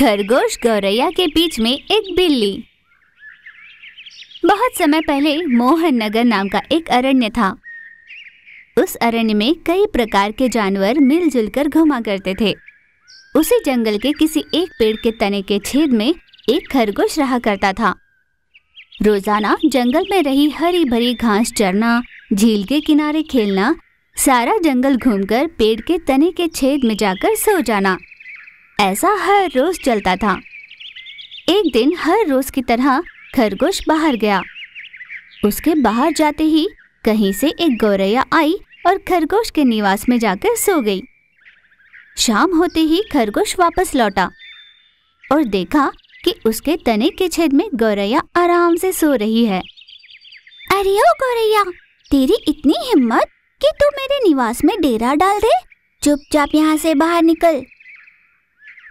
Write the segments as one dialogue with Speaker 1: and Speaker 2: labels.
Speaker 1: खरगोश गौरैया के बीच में एक बिल्ली बहुत समय पहले मोहन नगर नाम का एक अरण्य था उस अरण्य में कई प्रकार के जानवर मिलजुल कर घुमा करते थे उसी जंगल के किसी एक पेड़ के तने के छेद में एक खरगोश रहा करता था रोजाना जंगल में रही हरी भरी घास चरना झील के किनारे खेलना सारा जंगल घूमकर पेड़ के तने के छेद में जाकर सो जाना ऐसा हर रोज चलता था एक दिन हर रोज की तरह खरगोश बाहर गया उसके बाहर जाते ही कहीं से एक गौरैया आई और खरगोश के निवास में जाकर सो गई शाम होते ही खरगोश वापस लौटा और देखा कि उसके तने के छेद में गौरैया आराम से सो रही है अरे ओ गौरैया तेरी इतनी हिम्मत कि तू मेरे निवास में डेरा डाल दे चुपचाप यहाँ से बाहर निकल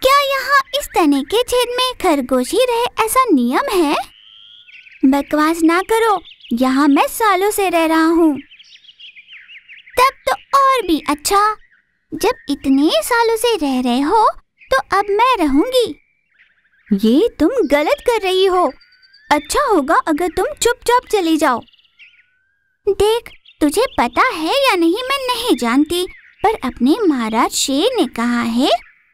Speaker 1: क्या यहाँ इस तने के छेद में खरगोश ही रहे ऐसा नियम है बकवास ना करो यहाँ मैं सालों से रह रहा हूँ तब तो और भी अच्छा जब इतने सालों से रह रहे हो तो अब मैं रहूंगी ये तुम गलत कर रही हो अच्छा होगा अगर तुम चुपचाप चली जाओ देख तुझे पता है या नहीं मैं नहीं जानती पर अपने महाराज शेर ने कहा है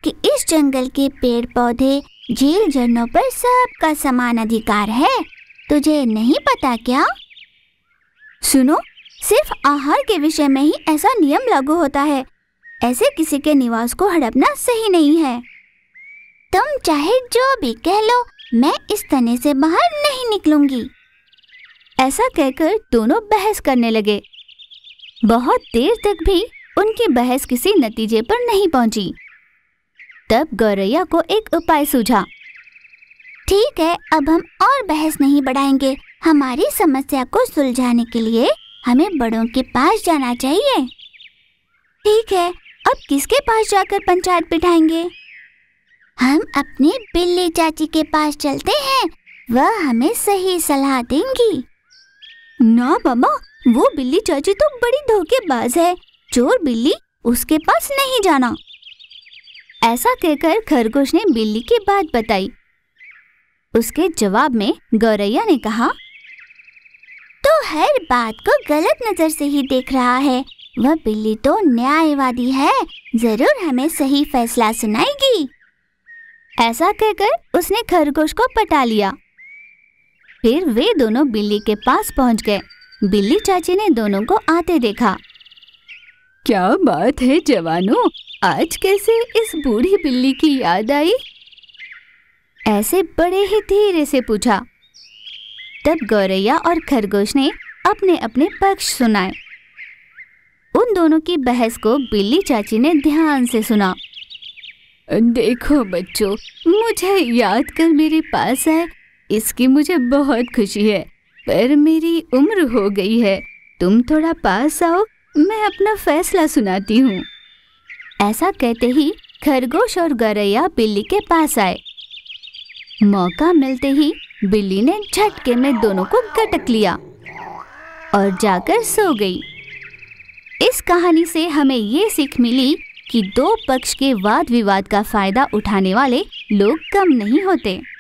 Speaker 1: कि इस जंगल के पेड़ पौधे झील झरनों पर सबका समान अधिकार है तुझे नहीं पता क्या सुनो सिर्फ आहार के विषय में ही ऐसा नियम लागू होता है ऐसे किसी के निवास को हड़पना सही नहीं है तुम चाहे जो भी कह लो मैं इस तने से बाहर नहीं निकलूंगी ऐसा कहकर दोनों बहस करने लगे बहुत देर तक भी उनकी बहस किसी नतीजे पर नहीं पहुंची तब गौरैया को एक उपाय सूझा ठीक है अब हम और बहस नहीं बढ़ाएंगे हमारी समस्या को सुलझाने के लिए हमें बड़ों के पास जाना चाहिए ठीक है अब किसके पास जाकर पंचायत बिठाएंगे हम अपने बिल्ली चाची के पास चलते हैं वह हमें सही सलाह देंगी ना बाबा वो बिल्ली चाची तो बड़ी धोखेबाज है चोर बिल्ली उसके पास नहीं जाना ऐसा कहकर खरगोश ने बिल्ली की बात बताई उसके जवाब में गौरैया ने कहा तो हर बात को गलत नजर से ही देख रहा है वह बिल्ली तो न्यायवादी है जरूर हमें सही फैसला सुनाएगी ऐसा कहकर उसने खरगोश को पटा लिया फिर वे दोनों बिल्ली के पास पहुंच गए बिल्ली चाची ने दोनों को आते देखा क्या बात है जवानों आज कैसे इस बूढ़ी बिल्ली की याद आई ऐसे बड़े ही धीरे से पूछा तब गौरैया और खरगोश ने अपने अपने पक्ष सुनाए उन दोनों की बहस को बिल्ली चाची ने ध्यान से सुना देखो बच्चों मुझे याद कर मेरे पास है इसकी मुझे बहुत खुशी है पर मेरी उम्र हो गई है तुम थोड़ा पास आओ मैं अपना फैसला सुनाती हूँ ऐसा कहते ही खरगोश और गरैया बिल्ली के पास आए मौका मिलते ही बिल्ली ने झटके में दोनों को गटक लिया और जाकर सो गई इस कहानी से हमें ये सीख मिली कि दो पक्ष के वाद विवाद का फायदा उठाने वाले लोग कम नहीं होते